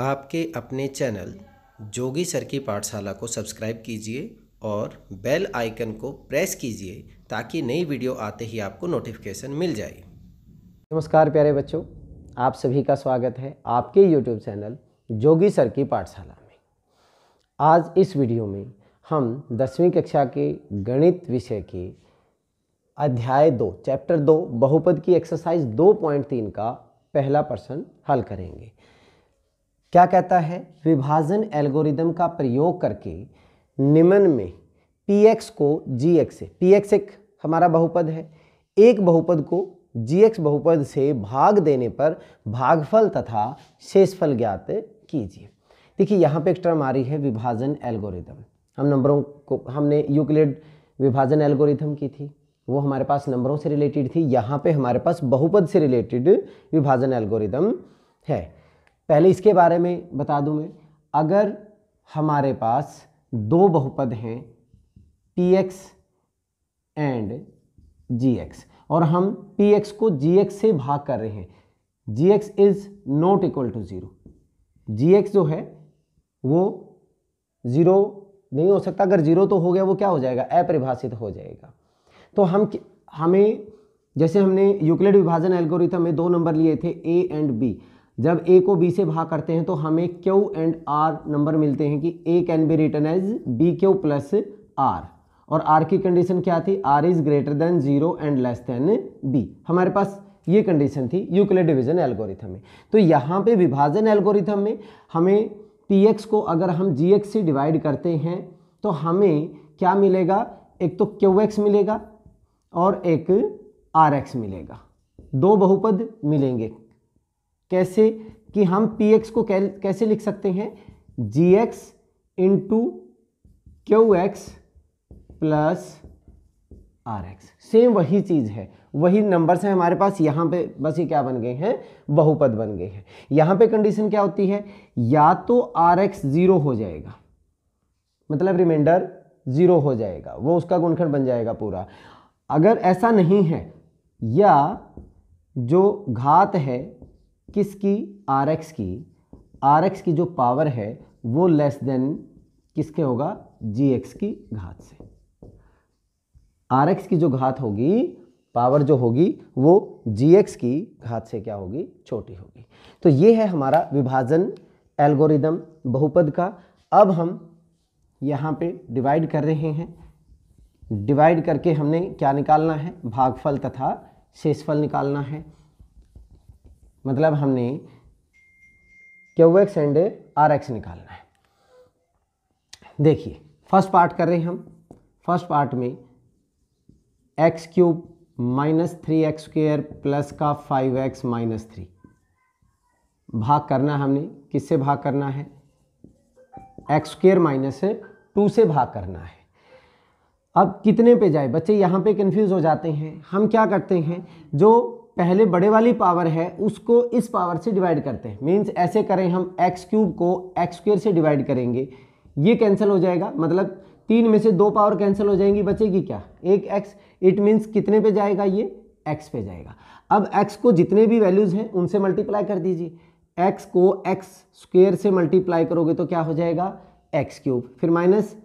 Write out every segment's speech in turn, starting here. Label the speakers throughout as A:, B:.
A: आपके अपने चैनल जोगी सर की पाठशाला को सब्सक्राइब कीजिए और बेल आइकन को प्रेस कीजिए ताकि नई वीडियो आते ही आपको नोटिफिकेशन मिल जाए नमस्कार प्यारे बच्चों आप सभी का स्वागत है आपके यूट्यूब चैनल जोगी सर की पाठशाला में आज इस वीडियो में हम दसवीं कक्षा के गणित विषय के अध्याय दो चैप्टर दो बहुपद की एक्सरसाइज दो पॉइंट तीन का पहला प्रश्न हल करेंगे क्या कहता है विभाजन एल्गोरिदम का प्रयोग करके निम्न में पी एक्स को जी एक्स से पी एक्स एक हमारा बहुपद है एक बहुपद को जी एक्स बहुपद से भाग देने पर भागफल तथा शेषफल ज्ञात कीजिए देखिए यहाँ पे एक टर्म आ रही है विभाजन एल्गोरिदम हम नंबरों को हमने यूक्लिड विभाजन एल्गोरिथम की थी वो हमारे पास नंबरों से रिलेटेड थी यहाँ पे हमारे पास बहुपद से रिलेटेड विभाजन एल्गोरिदम है पहले इसके बारे में बता दूं मैं अगर हमारे पास दो बहुपद हैं P X and G X और हम पी एक्स को जी एक्स से भाग कर रहे हैं G X is not equal to zero G X जो है वो ज़ीरो नहीं हो सकता अगर ज़ीरो तो हो गया वो क्या हो जाएगा अपरिभाषित हो जाएगा तो हम हमें जैसे हमने यूक्लिड विभाजन एल्गोरिथम में दो नंबर लिए थे ए एंड बी जब ए को बी से भाग करते हैं तो हमें क्यू एंड आर नंबर मिलते हैं कि A can be written as B Q plus R और आर की कंडीशन क्या थी R is greater than zero and less than B हमारे पास ये कंडीशन थी यूक्लिड डिवीजन एल्गोरिथम में तो यहाँ पे विभाजन एल्गोरिथम में हमें पी एक्स को अगर हम जी एक्स से डिवाइड करते हैं तो हमें क्या मिलेगा एक तो क्यू एक्स मिलेगा और एक आर एक्स मिलेगा दो बहुपद मिलेंगे कैसे कि हम पी एक्स को कैसे लिख सकते हैं G X into Q X plus R X same वही चीज़ है वही नंबर्स हैं हमारे पास यहाँ पे बस ये क्या बन गए हैं बहुपद बन गए हैं यहाँ पे कंडीशन क्या होती है या तो आर एक्स ज़ीरो हो जाएगा मतलब रिमाइंडर ज़ीरो हो जाएगा वो उसका गुणखंड बन जाएगा पूरा अगर ऐसा नहीं है या जो घात है किसकी आर एक्स की आर एक्स की जो पावर है वो लेस देन किसके होगा जी एक्स की घात से आर एक्स की जो घात होगी पावर जो होगी वो जी एक्स की घात से क्या होगी छोटी होगी तो ये है हमारा विभाजन एल्गोरिदम बहुपद का अब हम यहाँ पे डिवाइड कर रहे हैं डिवाइड करके हमने क्या निकालना है भागफल तथा शेषफल निकालना है मतलब हमने Q X and R X निकालना है देखिए फर्स्ट पार्ट कर रहे हैं हम फर्स्ट पार्ट में X cube minus three X square plus का फाइव एक्स माइनस थ्री भाग करना हमने किससे भाग करना है एक्स स्क्र माइनस टू से भाग करना है अब कितने पे जाए बच्चे यहाँ पे कंफ्यूज हो जाते हैं हम क्या करते हैं जो पहले बड़े वाली पावर है उसको इस पावर से डिवाइड करते हैं मीन्स ऐसे करें हम एक्स क्यूब को एक्स स्क्वेयर से डिवाइड करेंगे ये कैंसिल हो जाएगा मतलब तीन में से दो पावर कैंसिल हो जाएंगी बचेगी क्या एक एक्स इट मीन्स कितने पे जाएगा ये एक्स पे जाएगा अब एक्स को जितने भी वैल्यूज़ हैं उनसे मल्टीप्लाई कर दीजिए एक्स को एक्स स्क्वेयर से मल्टीप्लाई करोगे तो क्या हो जाएगा एक्स क्यूब फिर माइनस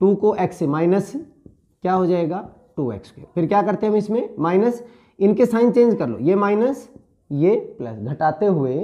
A: टू को एक्स से माइनस क्या हो जाएगा टू एक्स क्यूब फिर क्या करते हैं हम इसमें माइनस इनके साइन चेंज कर लो ये माइनस ये प्लस घटाते हुए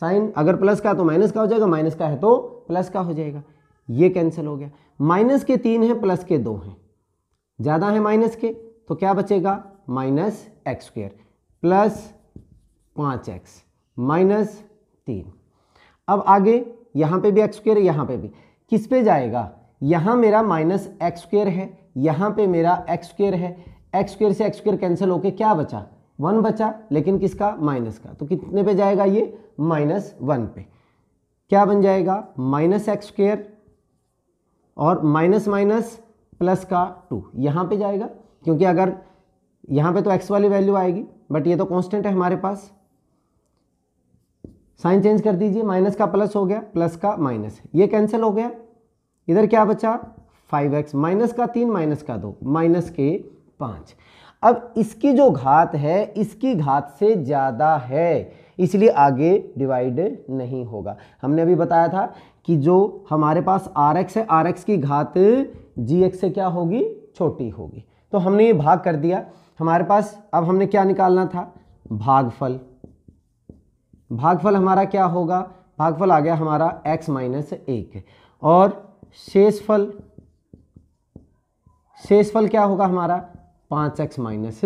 A: साइन अगर प्लस का तो माइनस का हो जाएगा माइनस का है तो प्लस का हो जाएगा ये कैंसिल हो गया माइनस के तीन हैं प्लस के दो हैं ज़्यादा है माइनस के तो क्या बचेगा माइनस एक्स स्क्वेयर प्लस पाँच एक्स माइनस तीन अब आगे यहाँ पे भी एक्स स्क्वेयर यहाँ पे भी किस पे जाएगा यहाँ मेरा माइनस एक्स स्क्वेयर है यहाँ पे मेरा एक्स स्क्वेयर है एक्स स्क्र से एक्स स्क्र कैंसिल होकर क्या बचा वन बचा लेकिन किसका माइनस का तो कितने पे जाएगा ये माइनस वन पे क्या बन जाएगा माइनस एक्स स्क्र और माइनस माइनस प्लस का टू यहाँ पे जाएगा क्योंकि अगर यहाँ पे तो एक्स वाली वैल्यू आएगी बट ये तो कॉन्स्टेंट है हमारे पास साइन चेंज कर दीजिए माइनस का प्लस हो गया प्लस का माइनस ये कैंसिल हो गया इधर क्या बचा फाइव एक्स माइनस का तीन माइनस का दो माइनस के पाँच अब इसकी जो घात है इसकी घात से ज़्यादा है इसलिए आगे डिवाइड नहीं होगा हमने अभी बताया था कि जो हमारे पास आर एक्स है आर एक्स की घात जी एक्स से क्या होगी छोटी होगी तो हमने ये भाग कर दिया हमारे पास अब हमने क्या निकालना था भागफल भागफल हमारा क्या होगा भागफल आ गया हमारा x माइनस एक और शेषफल शेषफल क्या होगा हमारा पाँच एक्स माइनस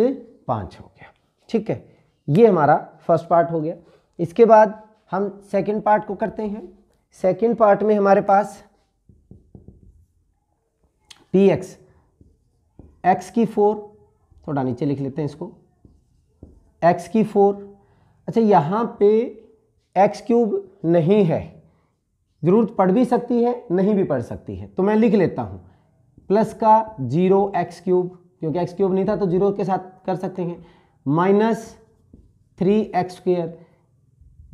A: पाँच हो गया ठीक है ये हमारा फर्स्ट पार्ट हो गया इसके बाद हम सेकेंड पार्ट को करते हैं सेकेंड पार्ट में हमारे पास पी एक्स एक्स की फोर थोड़ा नीचे लिख लेते हैं इसको एक्स की फोर अच्छा यहाँ पे एक्स क्यूब नहीं है ज़रूरत पढ़ भी सकती है नहीं भी पढ़ सकती है तो मैं लिख लेता हूँ प्लस का जीरो एक्स क्यूब क्योंकि एक्स क्यूब नहीं था तो जीरो के साथ कर सकते हैं माइनस थ्री एक्स स्क्र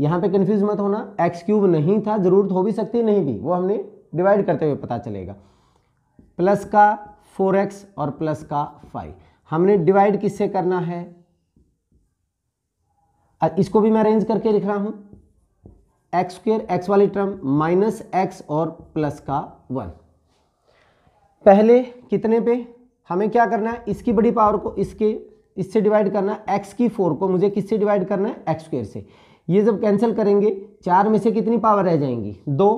A: यहाँ पर कन्फ्यूज मत होना एक्स क्यूब नहीं था ज़रूरत हो भी सकती नहीं भी वो हमने डिवाइड करते हुए पता चलेगा प्लस का फोर एक्स और प्लस का फाइव हमने डिवाइड किससे करना है इसको भी मैं अरेंज करके लिख रहा हूं एक्स स्क्र एक्स वाली टर्म माइनस एक्स और प्लस का वन पहले कितने पे हमें क्या करना है इसकी बड़ी पावर को इसके इससे डिवाइड करना है एक्स की फोर को मुझे किससे डिवाइड करना है एक्स स्क्वेयर से ये जब कैंसिल करेंगे चार में से कितनी पावर रह जाएंगी दो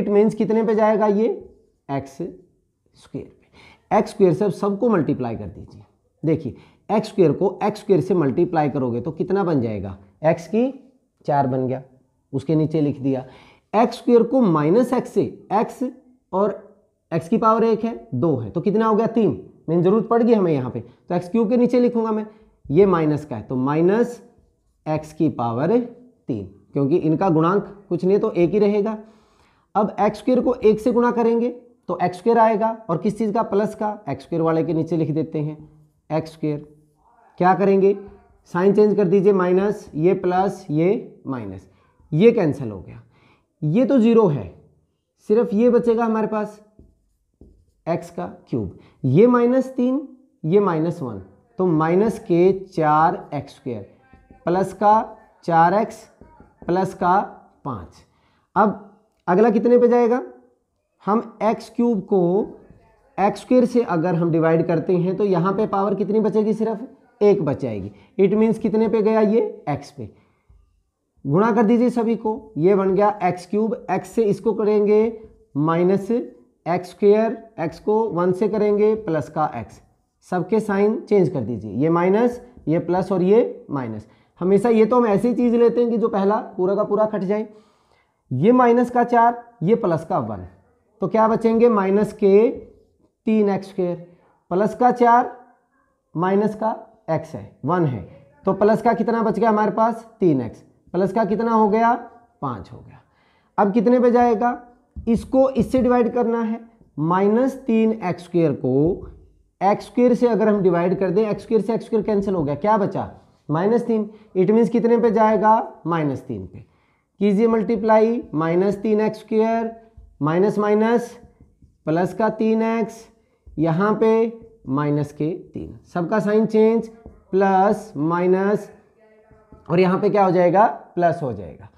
A: इट मीन्स कितने पे जाएगा ये एक्स स्क्वेयर पे एक्स स्क्वेयर से अब सबको मल्टीप्लाई कर दीजिए देखिए एक्स स्क्वेयर को एक्स स्क्वेयर से मल्टीप्लाई करोगे तो कितना बन जाएगा एक्स की चार बन गया उसके नीचे लिख दिया एक्स स्क्वेयर को माइनस एक्स से एक्स और एक्स की पावर एक है दो है तो कितना हो गया तीन मेन जरूरत पड़ गई हमें यहाँ पे तो एक्स क्यूब के नीचे लिखूंगा मैं ये माइनस का है तो माइनस एक्स की पावर तीन क्योंकि इनका गुणांक कुछ नहीं तो एक ही रहेगा अब एक्स स्क्र को एक से गुणा करेंगे तो एक्स स्क्र आएगा और किस चीज़ का प्लस का एक्स स्क्र वाले के नीचे लिख देते हैं एक्स स्क्र क्या करेंगे साइन चेंज कर दीजिए माइनस ये प्लस ये माइनस ये कैंसिल हो गया ये तो ज़ीरो है सिर्फ ये बचेगा हमारे पास एक्स का क्यूब ये माइनस तीन ये माइनस वन तो माइनस के चार एक्स स्क्वेयर प्लस का चार एक्स प्लस का पाँच अब अगला कितने पे जाएगा हम एक्स क्यूब को एक्स स्क्वेयर से अगर हम डिवाइड करते हैं तो यहाँ पे पावर कितनी बचेगी सिर्फ एक बच जाएगी इट मीन्स कितने पे गया ये एक्स पे गुणा कर दीजिए सभी को ये बन गया एक्स क्यूब एक्स से इसको करेंगे माइनस एक्स स्क्र एक्स को वन से करेंगे प्लस का एक्स सबके साइन चेंज कर दीजिए ये माइनस ये प्लस और ये माइनस हमेशा ये तो हम ऐसी चीज़ लेते हैं कि जो पहला पूरा का पूरा कट जाए ये माइनस का चार ये प्लस का वन तो क्या बचेंगे माइनस के तीन एक्स स्क्र प्लस का चार माइनस का एक्स है वन है तो प्लस का कितना बच गया हमारे पास तीन एक्स प्लस का कितना हो गया पाँच हो गया अब कितने पे जाएगा इसको इससे डिवाइड करना है माइनस तीन एक्स स्क्र को एक्स स्क्र से अगर हम डिवाइड कर दें एक्स से एक्स कैंसिल हो गया क्या बचा माइनस तीन इट मीन्स कितने पे जाएगा माइनस तीन पे कीजिए मल्टीप्लाई माइनस तीन x square minus minus plus का तीन एक्स यहाँ पे माइनस के तीन सबका साइन चेंज प्लस माइनस और यहाँ पे क्या हो जाएगा प्लस हो जाएगा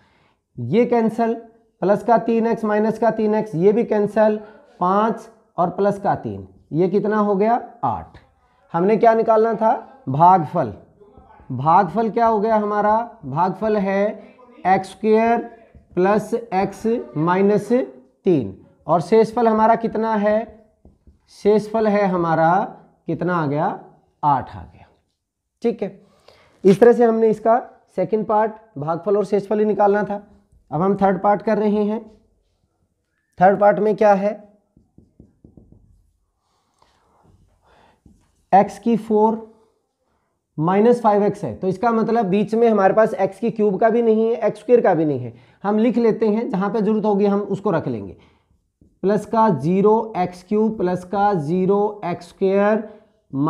A: ये कैंसल प्लस का तीन एक्स माइनस का तीन एक्स ये भी कैंसल पाँच और प्लस का तीन ये कितना हो गया आठ हमने क्या निकालना था भागफल भागफल क्या हो गया हमारा भागफल है x square plus x minus तीन और शेषफल हमारा कितना है शेषफल है हमारा कितना आ गया आठ आ गया ठीक है इस तरह से हमने इसका सेकंड पार्ट भागफल और शेषफल ही निकालना था अब हम थर्ड पार्ट कर रहे हैं थर्ड पार्ट में क्या है एक्स की फोर माइनस फाइव एक्स है तो इसका मतलब बीच में हमारे पास एक्स की क्यूब का भी नहीं है एक्स स्क्र का भी नहीं है हम लिख लेते हैं जहां पे जरूरत होगी हम उसको रख लेंगे प्लस का जीरो एक्स क्यूब प्लस का जीरो एक्स स्क्र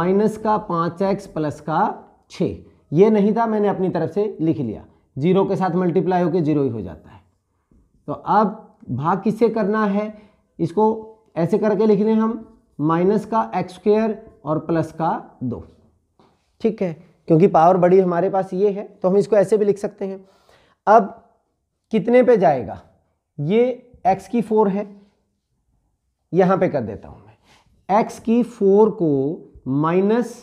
A: माइनस का पांच एक्स प्लस का छ ये नहीं था मैंने अपनी तरफ से लिख लिया जीरो के साथ मल्टीप्लाई होकर जीरो ही हो जाता तो अब भाग किससे करना है इसको ऐसे करके लिख लें हम माइनस का एक्स स्क्र और प्लस का दो ठीक है क्योंकि पावर बड़ी हमारे पास ये है तो हम इसको ऐसे भी लिख सकते हैं अब कितने पे जाएगा ये एक्स की फोर है यहां पे कर देता हूं मैं एक्स की फोर को माइनस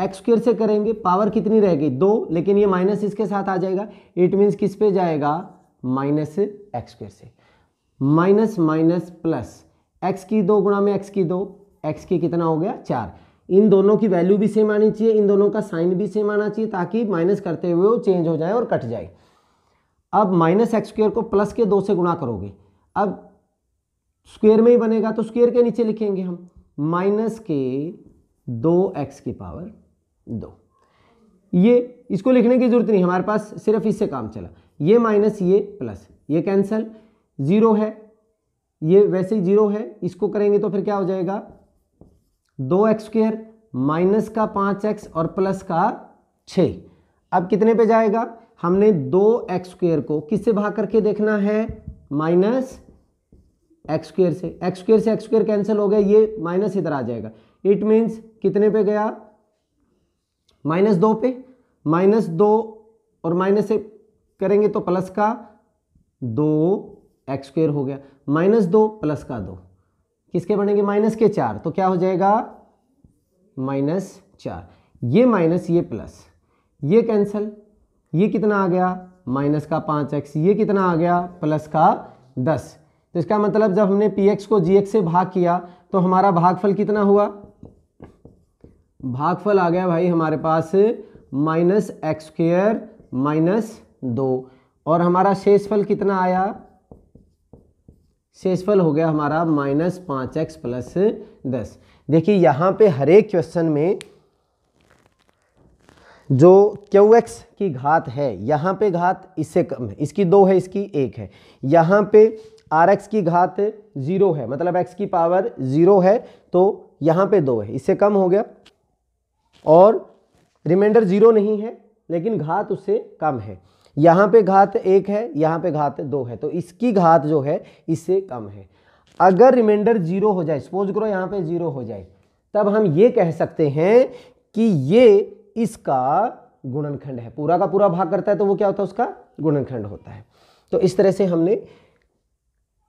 A: एक्स स्क्र से करेंगे पावर कितनी रहेगी दो लेकिन ये माइनस इसके साथ आ जाएगा इट मीन्स किस पे जाएगा माइनस एक्स स्क्वेयर से माइनस माइनस प्लस एक्स की दो गुणा में एक्स की दो एक्स की कितना हो गया चार इन दोनों की वैल्यू भी सेम आनी चाहिए इन दोनों का साइन भी सेम आना चाहिए ताकि माइनस करते हुए वो चेंज हो जाए और कट जाए अब माइनस एक्स स्क्वेयर को प्लस के दो से गुणा करोगे अब स्क्वेयर में ही बनेगा तो स्क्वेयर के नीचे लिखेंगे हम माइनस के दो एक्स की पावर दो ये इसको लिखने की जरूरत नहीं हमारे पास सिर्फ इससे काम चला ये माइनस ये प्लस ये कैंसल ज़ीरो है ये वैसे ही ज़ीरो है इसको करेंगे तो फिर क्या हो जाएगा दो एक्स स्क्र माइनस का पाँच एक्स और प्लस का छ अब कितने पे जाएगा हमने दो एक्स स्क्र को किससे भाग करके देखना है माइनस एक्स स्क्र से एक्स स्क्र से एक्स स्क्र कैंसिल हो गया ये माइनस इधर आ जाएगा इट मीन्स कितने पे गया माइनस दो पे माइनस दो और माइनस से करेंगे तो प्लस का दो एक्स स्क्वेयर हो गया माइनस दो प्लस का दो किसके बनेंगे माइनस के चार तो क्या हो जाएगा माइनस चार ये माइनस ये प्लस ये कैंसिल ये कितना आ गया माइनस का पाँच एक्स ये कितना आ गया प्लस का दस तो इसका मतलब जब हमने पी एक्स को जी एक्स से भाग किया तो हमारा भागफल कितना हुआ भागफल आ गया भाई हमारे पास माइनस एक्स स्क्र माइनस दो और हमारा शेषफल कितना आया शेषफल हो गया हमारा माइनस पाँच एक्स प्लस दस देखिए यहाँ पे हर एक क्वेश्चन में जो क्यू एक्स की घात है यहाँ पे घात इससे कम है इसकी दो है इसकी एक है यहाँ पे आर एक्स की घात ज़ीरो है मतलब एक्स की पावर ज़ीरो है तो यहाँ पे दो है इससे कम हो गया और रिमाइंडर ज़ीरो नहीं है लेकिन घात उससे कम है यहाँ पे घात एक है यहाँ पे घात दो है तो इसकी घात जो है इससे कम है अगर रिमाइंडर जीरो हो जाए सपोज करो यहाँ पे जीरो हो जाए तब हम ये कह सकते हैं कि ये इसका गुणनखंड है पूरा का पूरा भाग करता है तो वो क्या होता है उसका गुणनखंड होता है तो इस तरह से हमने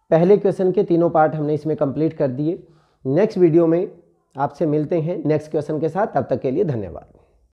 A: पहले क्वेश्चन के तीनों पार्ट हमने इसमें कंप्लीट कर दिए नेक्स्ट वीडियो में आपसे मिलते हैं नेक्स्ट क्वेश्चन के साथ तब तक के लिए धन्यवाद